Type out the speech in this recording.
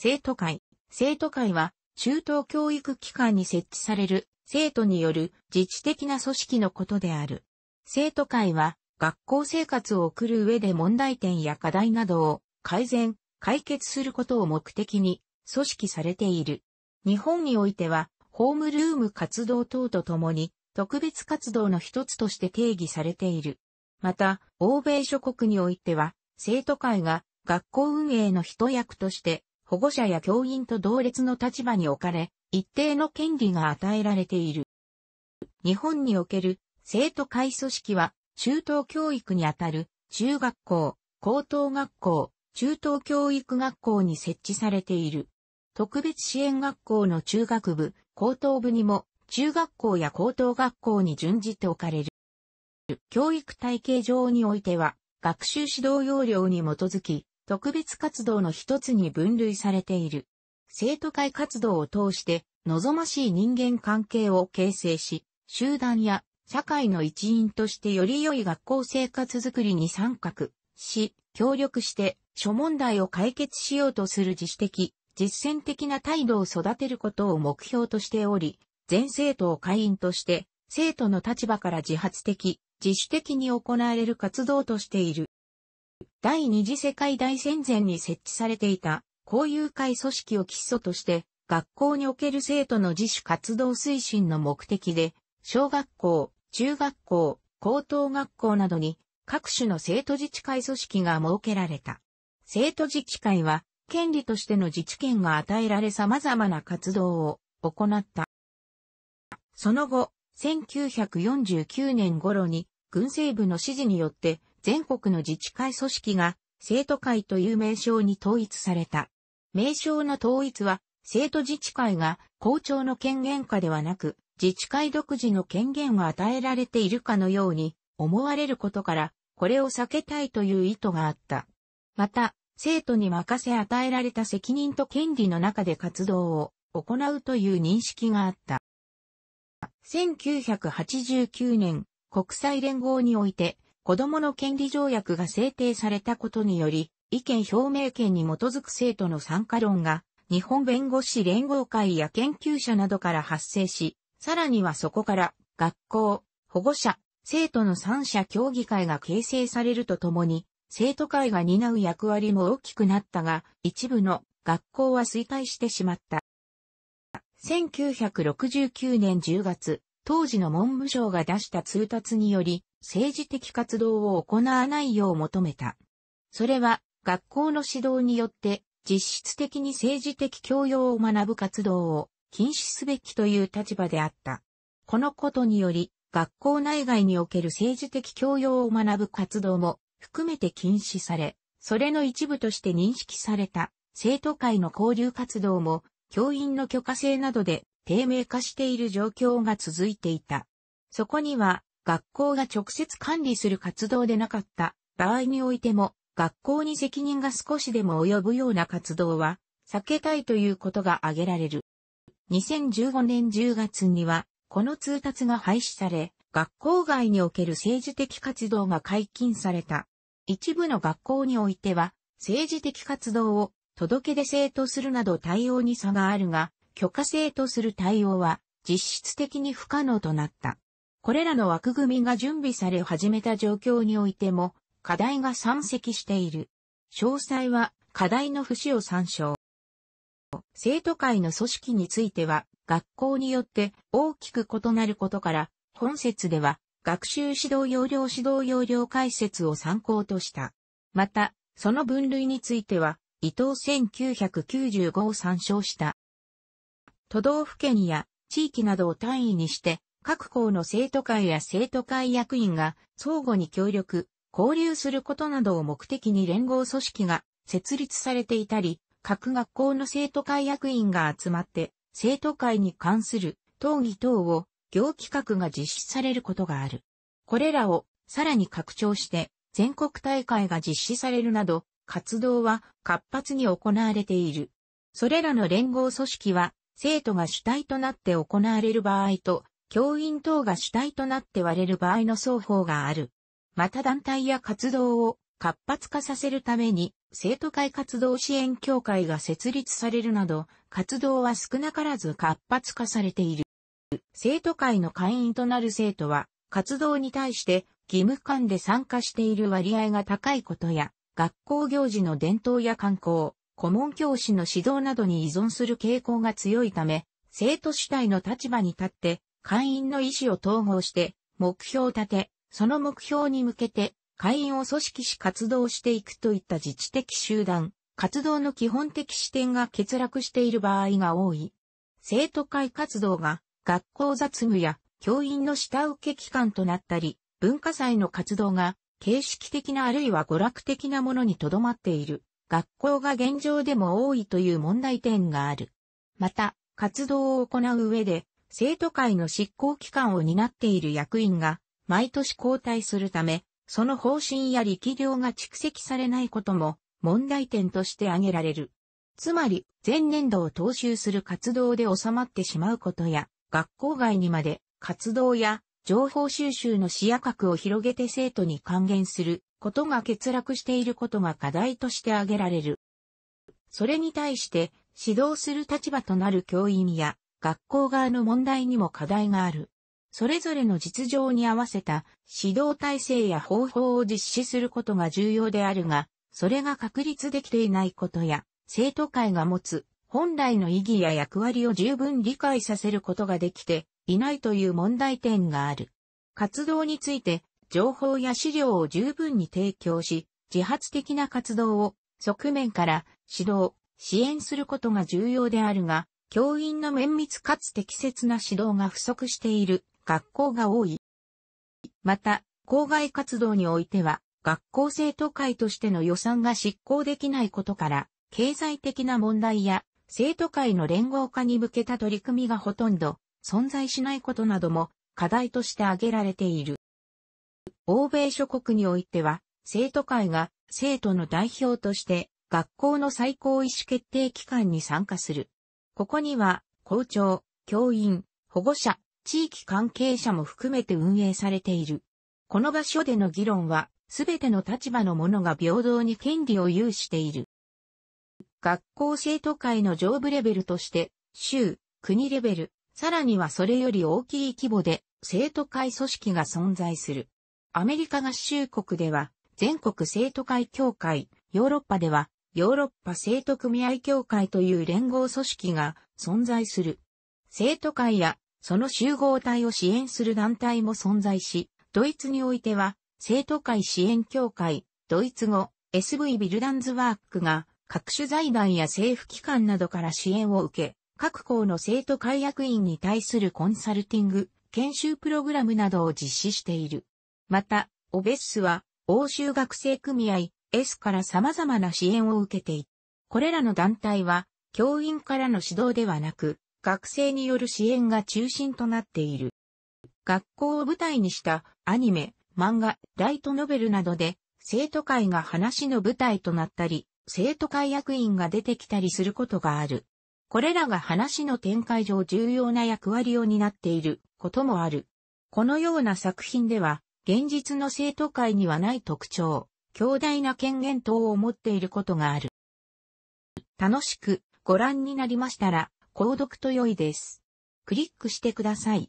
生徒会。生徒会は、中等教育機関に設置される、生徒による自治的な組織のことである。生徒会は、学校生活を送る上で問題点や課題などを改善、解決することを目的に組織されている。日本においては、ホームルーム活動等とともに、特別活動の一つとして定義されている。また、欧米諸国においては、生徒会が学校運営の一役として保護者や教員と同列の立場に置かれ、一定の権利が与えられている。日本における生徒会組織は、中等教育にあたる中学校、高等学校、中等教育学校に設置されている。特別支援学校の中学部、高等部にも中学校や高等学校に準じて置かれる。教育体系上においては、学習指導要領に基づき、特別活動の一つに分類されている。生徒会活動を通して望ましい人間関係を形成し、集団や社会の一員としてより良い学校生活づくりに参画し、協力して諸問題を解決しようとする自主的、実践的な態度を育てることを目標としており、全生徒を会員として、生徒の立場から自発的、自主的に行われる活動としている。第二次世界大戦前に設置されていた、交友会組織を基礎として、学校における生徒の自主活動推進の目的で、小学校、中学校、高等学校などに各種の生徒自治会組織が設けられた。生徒自治会は、権利としての自治権が与えられ様々な活動を行った。その後、1949年頃に軍政部の指示によって全国の自治会組織が生徒会という名称に統一された。名称の統一は、生徒自治会が校長の権限下ではなく、自治会独自の権限が与えられているかのように思われることから、これを避けたいという意図があった。また、生徒に任せ与えられた責任と権利の中で活動を行うという認識があった。1989年、国際連合において、子供の権利条約が制定されたことにより、意見表明権に基づく生徒の参加論が、日本弁護士連合会や研究者などから発生し、さらにはそこから学校、保護者、生徒の三者協議会が形成されるとともに、生徒会が担う役割も大きくなったが、一部の学校は衰退してしまった。1969年10月、当時の文部省が出した通達により、政治的活動を行わないよう求めた。それは学校の指導によって実質的に政治的教養を学ぶ活動を禁止すべきという立場であった。このことにより学校内外における政治的教養を学ぶ活動も含めて禁止され、それの一部として認識された生徒会の交流活動も教員の許可制などで低迷化している状況が続いていた。そこには学校が直接管理する活動でなかった場合においても、学校に責任が少しでも及ぶような活動は避けたいということが挙げられる。2015年10月には、この通達が廃止され、学校外における政治的活動が解禁された。一部の学校においては、政治的活動を届け出制とするなど対応に差があるが、許可制とする対応は実質的に不可能となった。これらの枠組みが準備され始めた状況においても、課題が山積している。詳細は課題の節を参照。生徒会の組織については、学校によって大きく異なることから、本節では学習指導要領指導要領解説を参考とした。また、その分類については、伊藤1995を参照した。都道府県や地域などを単位にして、各校の生徒会や生徒会役員が相互に協力、交流することなどを目的に連合組織が設立されていたり、各学校の生徒会役員が集まって生徒会に関する討議等を行企画が実施されることがある。これらをさらに拡張して全国大会が実施されるなど活動は活発に行われている。それらの連合組織は生徒が主体となって行われる場合と教員等が主体となって割れる場合の双方がある。また団体や活動を活発化させるために、生徒会活動支援協会が設立されるなど、活動は少なからず活発化されている。生徒会の会員となる生徒は、活動に対して義務感で参加している割合が高いことや、学校行事の伝統や観光、顧問教師の指導などに依存する傾向が強いため、生徒主体の立場に立って会員の意思を統合して、目標を立て、その目標に向けて、会員を組織し活動していくといった自治的集団、活動の基本的視点が欠落している場合が多い。生徒会活動が学校雑務や教員の下請け機関となったり、文化祭の活動が形式的なあるいは娯楽的なものにとどまっている学校が現状でも多いという問題点がある。また、活動を行う上で生徒会の執行機関を担っている役員が毎年交代するため、その方針や力量が蓄積されないことも問題点として挙げられる。つまり、前年度を踏襲する活動で収まってしまうことや、学校外にまで活動や情報収集の視野角を広げて生徒に還元することが欠落していることが課題として挙げられる。それに対して指導する立場となる教員や学校側の問題にも課題がある。それぞれの実情に合わせた指導体制や方法を実施することが重要であるが、それが確立できていないことや、生徒会が持つ本来の意義や役割を十分理解させることができていないという問題点がある。活動について情報や資料を十分に提供し、自発的な活動を側面から指導、支援することが重要であるが、教員の綿密かつ適切な指導が不足している学校が多い。また、校外活動においては、学校生徒会としての予算が執行できないことから、経済的な問題や生徒会の連合化に向けた取り組みがほとんど存在しないことなども課題として挙げられている。欧米諸国においては、生徒会が生徒の代表として学校の最高意思決定機関に参加する。ここには、校長、教員、保護者、地域関係者も含めて運営されている。この場所での議論は、すべての立場の者が平等に権利を有している。学校生徒会の上部レベルとして、州、国レベル、さらにはそれより大きい規模で、生徒会組織が存在する。アメリカ合衆国では、全国生徒会協会、ヨーロッパでは、ヨーロッパ生徒組合協会という連合組織が存在する。生徒会やその集合体を支援する団体も存在し、ドイツにおいては、生徒会支援協会、ドイツ語、SV ビルダンズワークが、各種財団や政府機関などから支援を受け、各校の生徒会役員に対するコンサルティング、研修プログラムなどを実施している。また、オベッスは、欧州学生組合、S から様々な支援を受けている。これらの団体は、教員からの指導ではなく、学生による支援が中心となっている。学校を舞台にしたアニメ、漫画、ライトノベルなどで、生徒会が話の舞台となったり、生徒会役員が出てきたりすることがある。これらが話の展開上重要な役割を担っていることもある。このような作品では、現実の生徒会にはない特徴、強大な権限等を持っていることがある。楽しくご覧になりましたら、購読と良いです。クリックしてください。